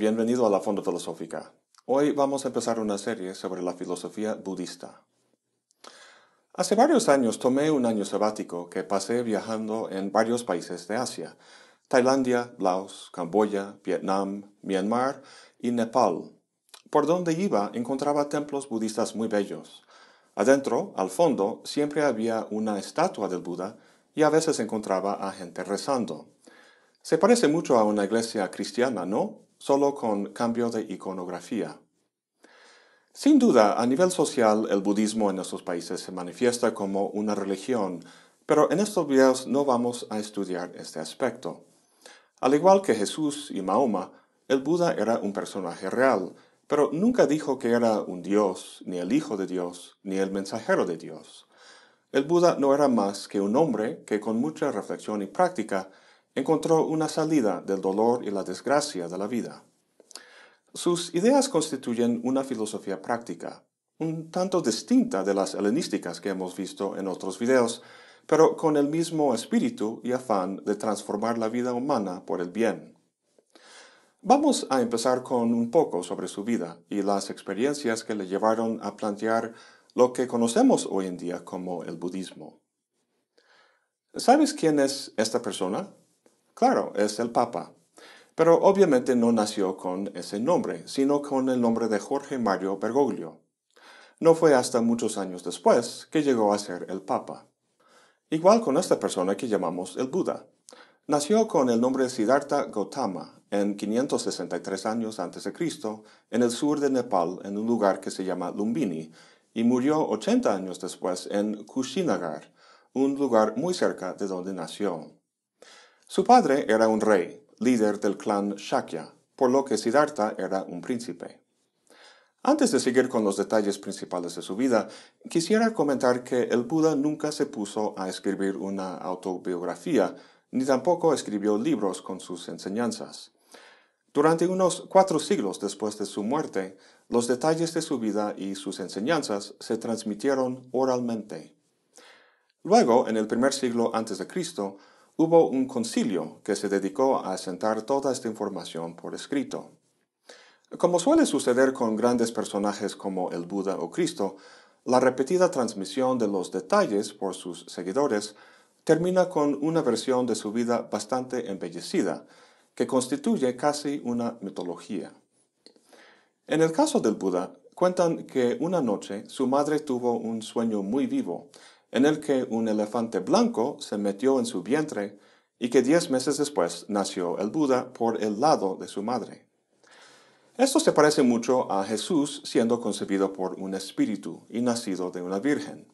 bienvenido a la Fonda Filosófica. Hoy vamos a empezar una serie sobre la filosofía budista. Hace varios años tomé un año sabático que pasé viajando en varios países de Asia, Tailandia, Laos, Camboya, Vietnam, Myanmar y Nepal. Por donde iba encontraba templos budistas muy bellos. Adentro, al fondo, siempre había una estatua del Buda y a veces encontraba a gente rezando. Se parece mucho a una iglesia cristiana, ¿no? solo con cambio de iconografía. Sin duda, a nivel social, el budismo en estos países se manifiesta como una religión, pero en estos videos no vamos a estudiar este aspecto. Al igual que Jesús y Mahoma, el Buda era un personaje real, pero nunca dijo que era un dios, ni el hijo de Dios, ni el mensajero de Dios. El Buda no era más que un hombre que con mucha reflexión y práctica encontró una salida del dolor y la desgracia de la vida. Sus ideas constituyen una filosofía práctica, un tanto distinta de las helenísticas que hemos visto en otros videos, pero con el mismo espíritu y afán de transformar la vida humana por el bien. Vamos a empezar con un poco sobre su vida y las experiencias que le llevaron a plantear lo que conocemos hoy en día como el budismo. ¿Sabes quién es esta persona? Claro, es el Papa. Pero obviamente no nació con ese nombre, sino con el nombre de Jorge Mario Bergoglio. No fue hasta muchos años después que llegó a ser el Papa. Igual con esta persona que llamamos el Buda. Nació con el nombre Siddhartha Gautama en 563 años antes de Cristo en el sur de Nepal en un lugar que se llama Lumbini y murió 80 años después en Kushinagar, un lugar muy cerca de donde nació. Su padre era un rey, líder del clan Shakya, por lo que Siddhartha era un príncipe. Antes de seguir con los detalles principales de su vida, quisiera comentar que el Buda nunca se puso a escribir una autobiografía, ni tampoco escribió libros con sus enseñanzas. Durante unos cuatro siglos después de su muerte, los detalles de su vida y sus enseñanzas se transmitieron oralmente. Luego, en el primer siglo antes de Cristo, hubo un concilio que se dedicó a asentar toda esta información por escrito. Como suele suceder con grandes personajes como el Buda o Cristo, la repetida transmisión de los detalles por sus seguidores termina con una versión de su vida bastante embellecida, que constituye casi una mitología. En el caso del Buda, cuentan que una noche su madre tuvo un sueño muy vivo en el que un elefante blanco se metió en su vientre y que diez meses después nació el Buda por el lado de su madre. Esto se parece mucho a Jesús siendo concebido por un espíritu y nacido de una virgen.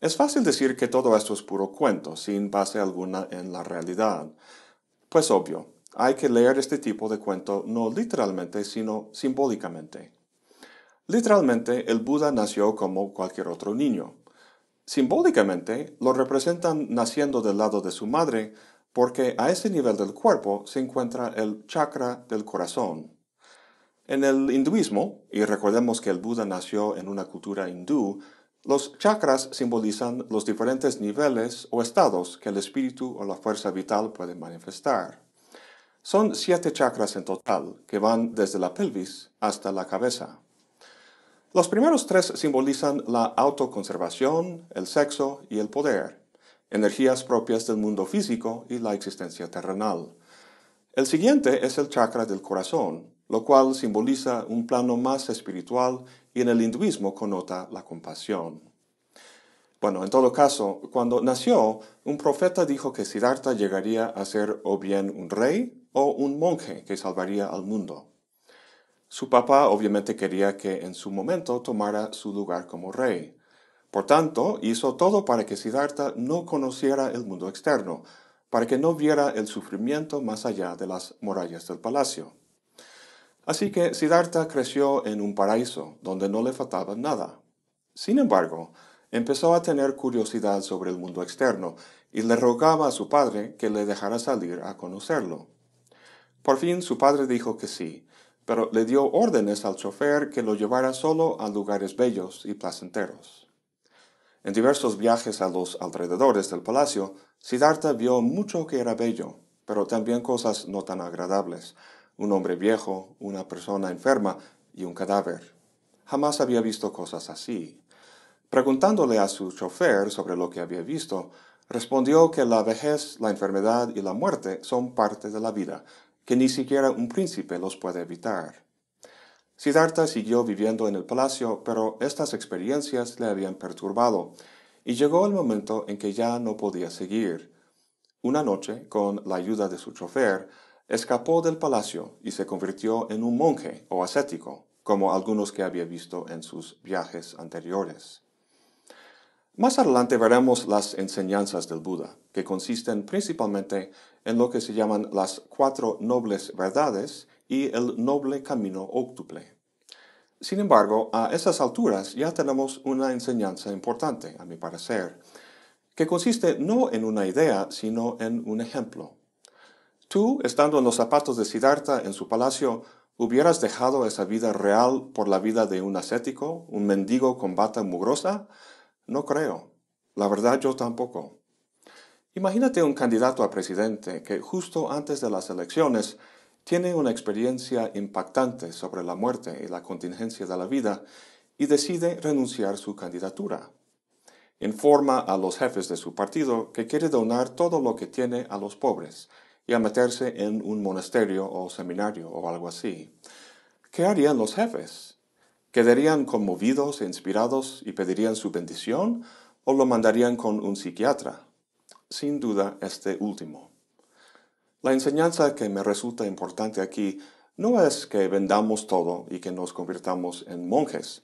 Es fácil decir que todo esto es puro cuento, sin base alguna en la realidad. Pues obvio, hay que leer este tipo de cuento no literalmente, sino simbólicamente. Literalmente, el Buda nació como cualquier otro niño, Simbólicamente, lo representan naciendo del lado de su madre, porque a ese nivel del cuerpo se encuentra el chakra del corazón. En el hinduismo, y recordemos que el Buda nació en una cultura hindú, los chakras simbolizan los diferentes niveles o estados que el espíritu o la fuerza vital pueden manifestar. Son siete chakras en total, que van desde la pelvis hasta la cabeza. Los primeros tres simbolizan la autoconservación, el sexo y el poder, energías propias del mundo físico y la existencia terrenal. El siguiente es el chakra del corazón, lo cual simboliza un plano más espiritual y en el hinduismo connota la compasión. Bueno, en todo caso, cuando nació, un profeta dijo que Siddhartha llegaría a ser o bien un rey o un monje que salvaría al mundo. Su papá obviamente quería que en su momento tomara su lugar como rey. Por tanto, hizo todo para que Siddhartha no conociera el mundo externo, para que no viera el sufrimiento más allá de las murallas del palacio. Así que Siddhartha creció en un paraíso donde no le faltaba nada. Sin embargo, empezó a tener curiosidad sobre el mundo externo y le rogaba a su padre que le dejara salir a conocerlo. Por fin su padre dijo que sí, pero le dio órdenes al chofer que lo llevara solo a lugares bellos y placenteros. En diversos viajes a los alrededores del palacio, Siddhartha vio mucho que era bello, pero también cosas no tan agradables, un hombre viejo, una persona enferma y un cadáver. Jamás había visto cosas así. Preguntándole a su chofer sobre lo que había visto, respondió que la vejez, la enfermedad y la muerte son parte de la vida que ni siquiera un príncipe los puede evitar. Siddhartha siguió viviendo en el palacio, pero estas experiencias le habían perturbado, y llegó el momento en que ya no podía seguir. Una noche, con la ayuda de su chofer, escapó del palacio y se convirtió en un monje o ascético, como algunos que había visto en sus viajes anteriores. Más adelante veremos las enseñanzas del Buda, que consisten principalmente en lo que se llaman las cuatro nobles verdades y el noble camino óctuple. Sin embargo, a esas alturas ya tenemos una enseñanza importante, a mi parecer, que consiste no en una idea, sino en un ejemplo. Tú, estando en los zapatos de Siddhartha en su palacio, ¿Hubieras dejado esa vida real por la vida de un ascético, un mendigo con bata mugrosa? No creo. La verdad yo tampoco. Imagínate un candidato a presidente que justo antes de las elecciones tiene una experiencia impactante sobre la muerte y la contingencia de la vida y decide renunciar su candidatura. Informa a los jefes de su partido que quiere donar todo lo que tiene a los pobres y a meterse en un monasterio o seminario o algo así. ¿Qué harían los jefes? ¿Quedarían conmovidos e inspirados y pedirían su bendición o lo mandarían con un psiquiatra? sin duda este último. La enseñanza que me resulta importante aquí no es que vendamos todo y que nos convirtamos en monjes,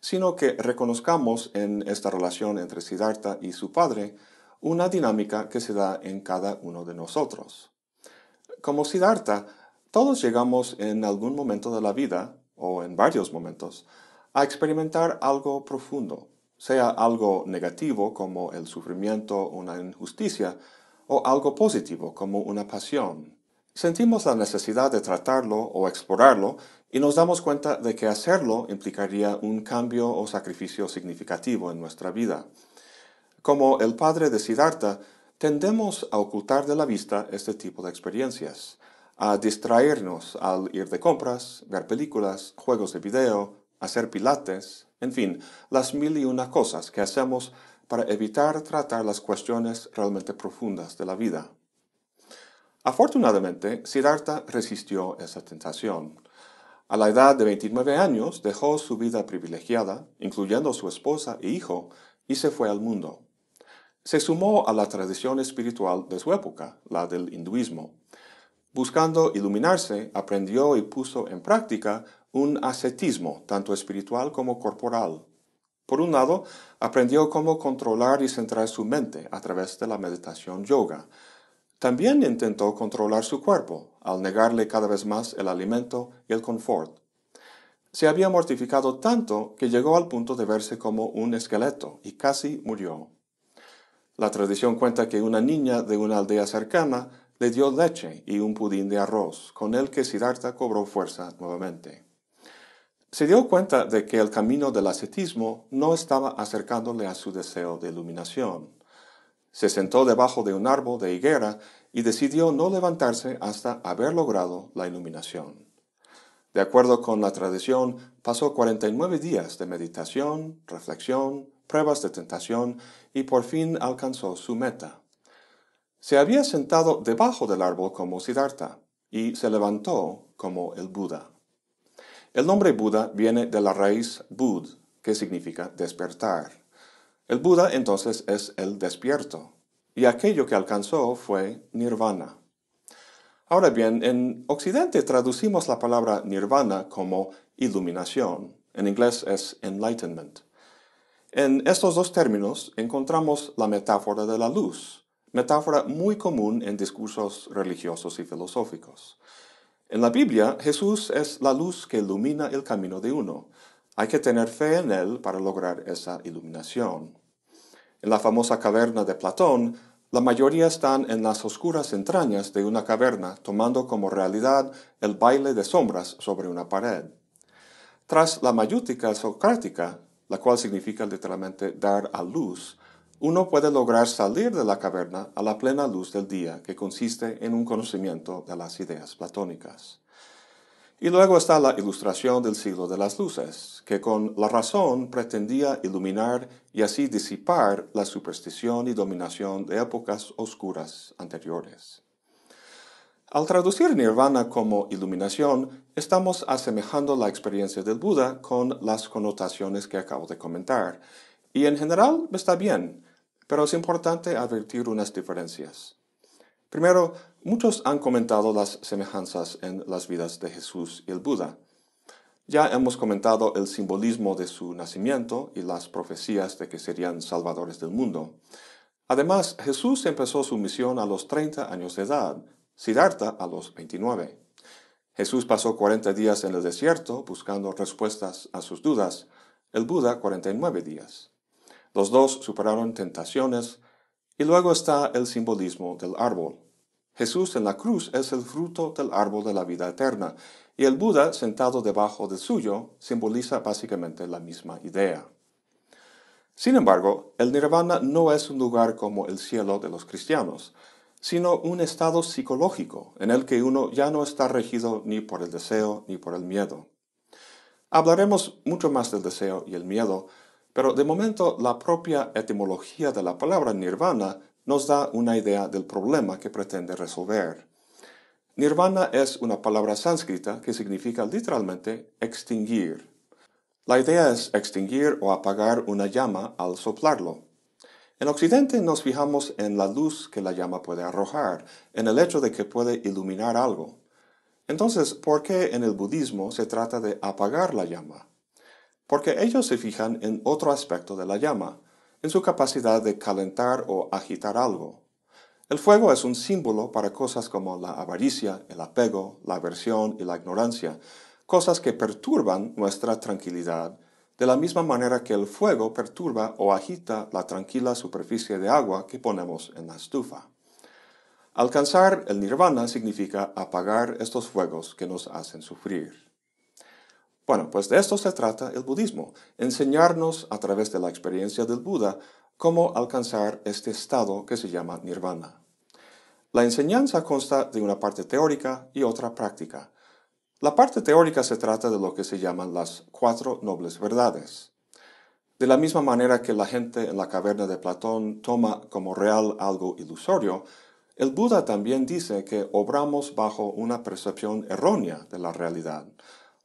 sino que reconozcamos en esta relación entre Siddhartha y su padre una dinámica que se da en cada uno de nosotros. Como Siddhartha, todos llegamos en algún momento de la vida, o en varios momentos, a experimentar algo profundo, sea algo negativo como el sufrimiento, una injusticia, o algo positivo como una pasión. Sentimos la necesidad de tratarlo o explorarlo y nos damos cuenta de que hacerlo implicaría un cambio o sacrificio significativo en nuestra vida. Como el padre de Siddhartha, tendemos a ocultar de la vista este tipo de experiencias, a distraernos al ir de compras, ver películas, juegos de video, hacer pilates, en fin, las mil y una cosas que hacemos para evitar tratar las cuestiones realmente profundas de la vida. Afortunadamente, Siddhartha resistió esa tentación. A la edad de 29 años dejó su vida privilegiada, incluyendo su esposa e hijo, y se fue al mundo. Se sumó a la tradición espiritual de su época, la del hinduismo, Buscando iluminarse, aprendió y puso en práctica un ascetismo, tanto espiritual como corporal. Por un lado, aprendió cómo controlar y centrar su mente a través de la meditación yoga. También intentó controlar su cuerpo, al negarle cada vez más el alimento y el confort. Se había mortificado tanto que llegó al punto de verse como un esqueleto y casi murió. La tradición cuenta que una niña de una aldea cercana le dio leche y un pudín de arroz, con el que Siddhartha cobró fuerza nuevamente. Se dio cuenta de que el camino del ascetismo no estaba acercándole a su deseo de iluminación. Se sentó debajo de un árbol de higuera y decidió no levantarse hasta haber logrado la iluminación. De acuerdo con la tradición, pasó 49 días de meditación, reflexión, pruebas de tentación y por fin alcanzó su meta, se había sentado debajo del árbol como Siddhartha y se levantó como el Buda. El nombre Buda viene de la raíz Bud, que significa despertar. El Buda entonces es el despierto, y aquello que alcanzó fue nirvana. Ahora bien, en Occidente traducimos la palabra nirvana como iluminación. En inglés es enlightenment. En estos dos términos encontramos la metáfora de la luz, metáfora muy común en discursos religiosos y filosóficos. En la Biblia, Jesús es la luz que ilumina el camino de uno. Hay que tener fe en Él para lograr esa iluminación. En la famosa caverna de Platón, la mayoría están en las oscuras entrañas de una caverna, tomando como realidad el baile de sombras sobre una pared. Tras la mayútica socrática, la cual significa literalmente dar a luz, uno puede lograr salir de la caverna a la plena luz del día, que consiste en un conocimiento de las ideas platónicas. Y luego está la ilustración del siglo de las luces, que con la razón pretendía iluminar y así disipar la superstición y dominación de épocas oscuras anteriores. Al traducir nirvana como iluminación, estamos asemejando la experiencia del Buda con las connotaciones que acabo de comentar. Y en general está bien, pero es importante advertir unas diferencias. Primero, muchos han comentado las semejanzas en las vidas de Jesús y el Buda. Ya hemos comentado el simbolismo de su nacimiento y las profecías de que serían salvadores del mundo. Además, Jesús empezó su misión a los 30 años de edad, Siddhartha a los 29. Jesús pasó 40 días en el desierto buscando respuestas a sus dudas, el Buda 49 días. Los dos superaron tentaciones y luego está el simbolismo del árbol. Jesús en la cruz es el fruto del árbol de la vida eterna y el Buda sentado debajo del suyo simboliza básicamente la misma idea. Sin embargo, el nirvana no es un lugar como el cielo de los cristianos, sino un estado psicológico en el que uno ya no está regido ni por el deseo ni por el miedo. Hablaremos mucho más del deseo y el miedo, pero de momento la propia etimología de la palabra nirvana nos da una idea del problema que pretende resolver. Nirvana es una palabra sánscrita que significa literalmente extinguir. La idea es extinguir o apagar una llama al soplarlo. En Occidente nos fijamos en la luz que la llama puede arrojar, en el hecho de que puede iluminar algo. Entonces, ¿por qué en el budismo se trata de apagar la llama? porque ellos se fijan en otro aspecto de la llama, en su capacidad de calentar o agitar algo. El fuego es un símbolo para cosas como la avaricia, el apego, la aversión y la ignorancia, cosas que perturban nuestra tranquilidad, de la misma manera que el fuego perturba o agita la tranquila superficie de agua que ponemos en la estufa. Alcanzar el nirvana significa apagar estos fuegos que nos hacen sufrir. Bueno, pues de esto se trata el budismo, enseñarnos a través de la experiencia del Buda cómo alcanzar este estado que se llama nirvana. La enseñanza consta de una parte teórica y otra práctica. La parte teórica se trata de lo que se llaman las cuatro nobles verdades. De la misma manera que la gente en la caverna de Platón toma como real algo ilusorio, el Buda también dice que obramos bajo una percepción errónea de la realidad,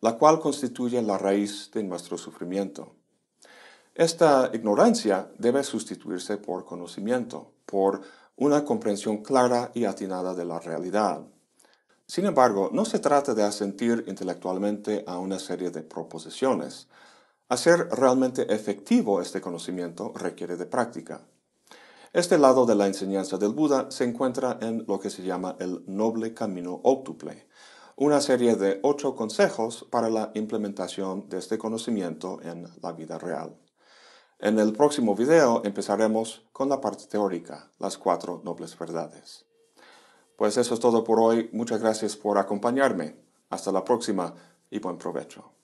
la cual constituye la raíz de nuestro sufrimiento. Esta ignorancia debe sustituirse por conocimiento, por una comprensión clara y atinada de la realidad. Sin embargo, no se trata de asentir intelectualmente a una serie de proposiciones. Hacer realmente efectivo este conocimiento requiere de práctica. Este lado de la enseñanza del Buda se encuentra en lo que se llama el noble camino óptuple, una serie de ocho consejos para la implementación de este conocimiento en la vida real. En el próximo video empezaremos con la parte teórica, las cuatro nobles verdades. Pues eso es todo por hoy, muchas gracias por acompañarme, hasta la próxima y buen provecho.